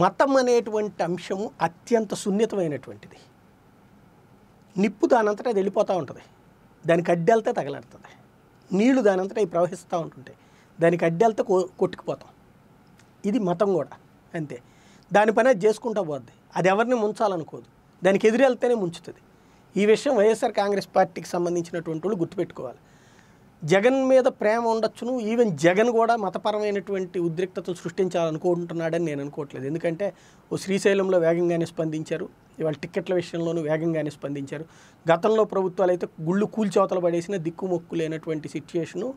మతం అనేటువంటి అంశము అత్యంత సున్నితమైనటువంటిది నిప్పు దానంతటా అది వెళ్ళిపోతూ ఉంటుంది దానికి అడ్డెళ్తే తగలడుతుంది నీళ్లు దానంతటా అవి ప్రవహిస్తూ ఉంటుంటాయి దానికి అడ్డెళ్తే కో కొట్టుకుపోతాం ఇది మతం కూడా అంతే దాని పని అది చేసుకుంటూ పోద్ది అది ఎవరిని ముంచాలనుకోదు దానికి ఎదురెళ్తేనే ముంచుతుంది ఈ విషయం వైఎస్ఆర్ కాంగ్రెస్ పార్టీకి సంబంధించినటువంటి వాళ్ళు గుర్తుపెట్టుకోవాలి జగన్ మీద ప్రేమ ఉండొచ్చును ఈవెన్ జగన్ కూడా మతపరమైనటువంటి ఉద్రిక్తతను సృష్టించాలనుకుంటున్నాడని నేను అనుకోవట్లేదు ఎందుకంటే ఓ శ్రీశైలంలో వేగంగానే స్పందించారు ఇవాళ టిక్కెట్ల విషయంలోనూ వేగంగానే స్పందించారు గతంలో ప్రభుత్వాలు అయితే గుళ్ళు కూల్చోతలు పడేసిన దిక్కుమొక్కు లేనటువంటి సిచ్యుయేషను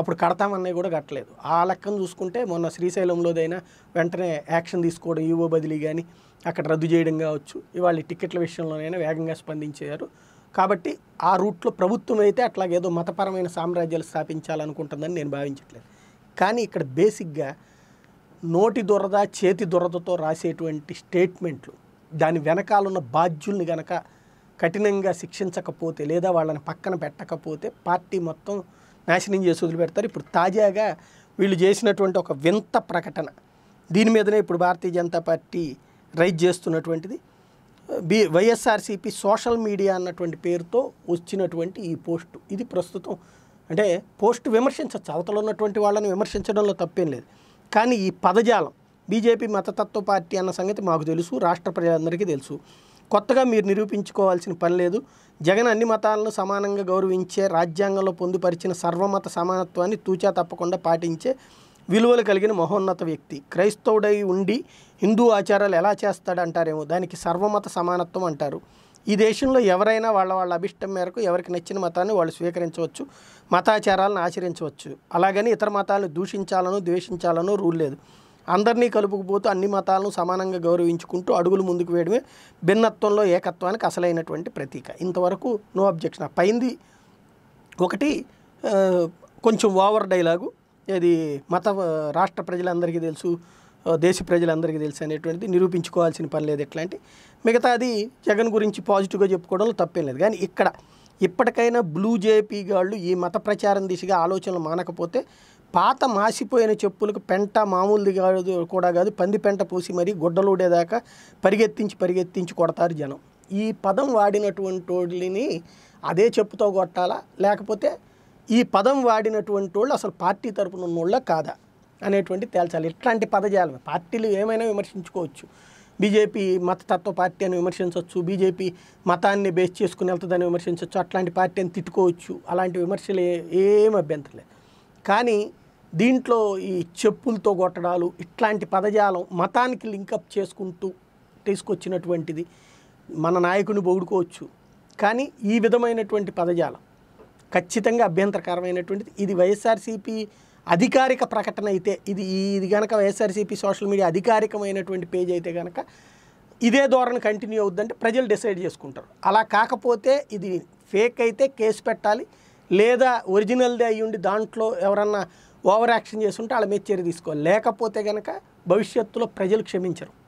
అప్పుడు కడతామన్నవి కూడా కట్టలేదు ఆ లెక్కను చూసుకుంటే మొన్న శ్రీశైలంలోదైనా వెంటనే యాక్షన్ తీసుకోవడం ఈవో బదిలీ కానీ అక్కడ రద్దు చేయడం కావచ్చు ఇవాళ టిక్కెట్ల విషయంలోనైనా వేగంగా స్పందించారు కాబట్టి ఆ రూట్లో ప్రభుత్వం అయితే అట్లాగేదో మతపరమైన సామ్రాజ్యాలు స్థాపించాలనుకుంటుందని నేను భావించట్లేదు కానీ ఇక్కడ బేసిక్గా నోటి దొరద చేతి దొరదతో రాసేటువంటి స్టేట్మెంట్లు దాని వెనకాలన్న బాధ్యుల్ని గనక కఠినంగా శిక్షించకపోతే లేదా వాళ్ళని పక్కన పెట్టకపోతే పార్టీ మొత్తం నాశనం చేసి వదిలిపెడతారు ఇప్పుడు తాజాగా వీళ్ళు చేసినటువంటి ఒక వింత ప్రకటన దీని మీదనే ఇప్పుడు భారతీయ జనతా పార్టీ రైజ్ చేస్తున్నటువంటిది బి వైఎస్ఆర్సీపీ సోషల్ మీడియా అన్నటువంటి పేరుతో వచ్చినటువంటి ఈ పోస్టు ఇది ప్రస్తుతం అంటే పోస్ట్ విమర్శించవచ్చు అవతల ఉన్నటువంటి వాళ్ళని విమర్శించడంలో తప్పేం లేదు కానీ ఈ పదజాలం బీజేపీ మతతత్వ పార్టీ అన్న సంగతి మాకు తెలుసు రాష్ట్ర ప్రజలందరికీ తెలుసు కొత్తగా మీరు నిరూపించుకోవాల్సిన పని లేదు జగన్ అన్ని మతాలను సమానంగా గౌరవించే రాజ్యాంగంలో పొందుపరిచిన సర్వమత సమానత్వాన్ని తూచా తప్పకుండా పాటించే విలువలు కలిగిన మహోన్నత వ్యక్తి క్రైస్తవుడై ఉండి హిందూ ఆచారాలు ఎలా చేస్తాడంటారేమో దానికి సర్వమత సమానత్వం అంటారు ఈ దేశంలో ఎవరైనా వాళ్ళ వాళ్ళ అభిష్టం మేరకు ఎవరికి నచ్చిన మతాన్ని వాళ్ళు స్వీకరించవచ్చు మతాచారాలను ఆచరించవచ్చు అలాగని ఇతర మతాలను దూషించాలను ద్వేషించాలను రూల్ లేదు అందరినీ కలుపుకుపోతూ అన్ని మతాలను సమానంగా గౌరవించుకుంటూ అడుగులు ముందుకు వేయడమే భిన్నత్వంలో ఏకత్వానికి అసలైనటువంటి ప్రతీక ఇంతవరకు నో అబ్జెక్షన్ పైంది ఒకటి కొంచెం ఓవర్ డైలాగు అది మత రాష్ట్ర ప్రజలందరికీ తెలుసు దేశ ప్రజలందరికీ తెలుసు అనేటువంటిది నిరూపించుకోవాల్సిన పని లేదు ఎట్లా అంటే మిగతా అది జగన్ గురించి పాజిటివ్గా చెప్పుకోవడంలో తప్పేం లేదు కానీ ఇక్కడ ఇప్పటికైనా బ్లూ జేపీ గాళ్ళు ఈ మత ప్రచారం దిశగా ఆలోచనలు మానకపోతే పాత మాసిపోయిన చెప్పులకు పెంట మామూలుది కాదు కూడా కాదు పంది పెంట పూసి మరీ గుడ్డలుడేదాకా పరిగెత్తించి పరిగెత్తించి కొడతారు జనం ఈ పదం వాడినటువంటి వాళ్ళని అదే చెప్పుతో కొట్టాలా లేకపోతే ఈ పదం వాడినటువంటి వాళ్ళు అసలు పార్టీ తరపున ఉన్నోళ్ళ కాదా అనేటువంటి తేల్చాలి ఇట్లాంటి పదజాలం పార్టీలు ఏమైనా విమర్శించుకోవచ్చు బీజేపీ మతతత్వ పార్టీ అని విమర్శించవచ్చు బీజేపీ మతాన్ని బేస్ చేసుకుని వెళ్తుందని విమర్శించవచ్చు అట్లాంటి పార్టీ అని తిట్టుకోవచ్చు అలాంటి విమర్శలు ఏం అభ్యంతరం లేదు కానీ దీంట్లో ఈ చెప్పులతో కొట్టడాలు ఇట్లాంటి పదజాలం మతానికి లింకప్ చేసుకుంటూ తీసుకొచ్చినటువంటిది మన నాయకుని పొగుడుకోవచ్చు కానీ ఈ విధమైనటువంటి పదజాలం ఖచ్చితంగా అభ్యంతరకరమైనటువంటిది ఇది వైఎస్ఆర్సీపీ అధికారిక ప్రకటన అయితే ఇది ఇది కనుక వైఎస్ఆర్సీపీ సోషల్ మీడియా అధికారికమైనటువంటి పేజ్ అయితే కనుక ఇదే ధోరణి కంటిన్యూ అవుద్దంటే ప్రజలు డిసైడ్ చేసుకుంటారు అలా కాకపోతే ఇది ఫేక్ అయితే కేసు పెట్టాలి లేదా ఒరిజినల్దే అయ్యి ఉండి దాంట్లో ఎవరన్నా ఓవర్ యాక్షన్ చేసుకుంటే వాళ్ళ మీద చర్య తీసుకోవాలి లేకపోతే కనుక భవిష్యత్తులో ప్రజలు క్షమించరు